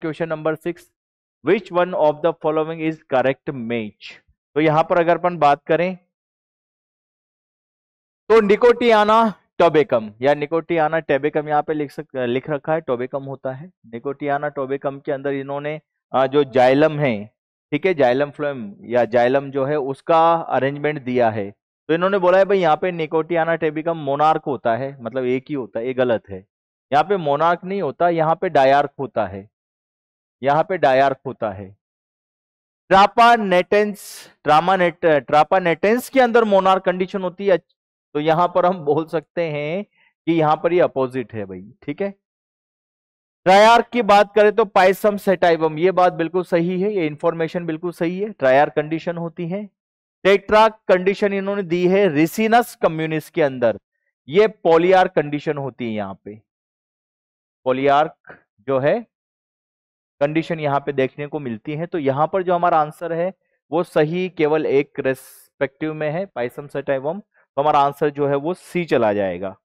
question number six which one of the following is correct match तो यहां पर अगर अपन बात करें तो निकोटियाना टोबेकम या निकोटियाना टेबेकम यहाँ पे लिख सक लिख रखा है टोबेकम होता है निकोटियाना टोबेकम के अंदर इन्होंने जो जाइलम है ठीक है जाइलम फ्लोम या जाइलम जो है उसका अरेंजमेंट दिया है तो इन्होंने बोला है भाई यहाँ पे निकोटियाना टेबिकम मोनार्क होता है मतलब एक ही होता है ये गलत है यहाँ पे मोनार्क नहीं होता यहाँ पे डायार्क होता है यहाँ पे डायर्क होता है ट्रापानेटेंस ट्रामानेट ट्रापानेटेंस के अंदर मोनार कंडीशन होती है तो यहां पर हम बोल सकते हैं कि यहां पर ये यह अपोजिट है भाई ठीक है ट्रायार्क की बात करें तो पाइसम सेटाइवम ये बात बिल्कुल सही है ये इंफॉर्मेशन बिल्कुल सही है ट्रायार कंडीशन होती है टेट्रा कंडीशन इन्होंने दी है रिसिनस कम्युनिस के अंदर ये पोलियार कंडीशन होती है यहां पे पोलियार्क जो है कंडीशन यहाँ पे देखने को मिलती है तो यहाँ पर जो हमारा आंसर है वो सही केवल एक रेस्पेक्टिव में है पाइसम सेट एवं तो हमारा आंसर जो है वो सी चला जाएगा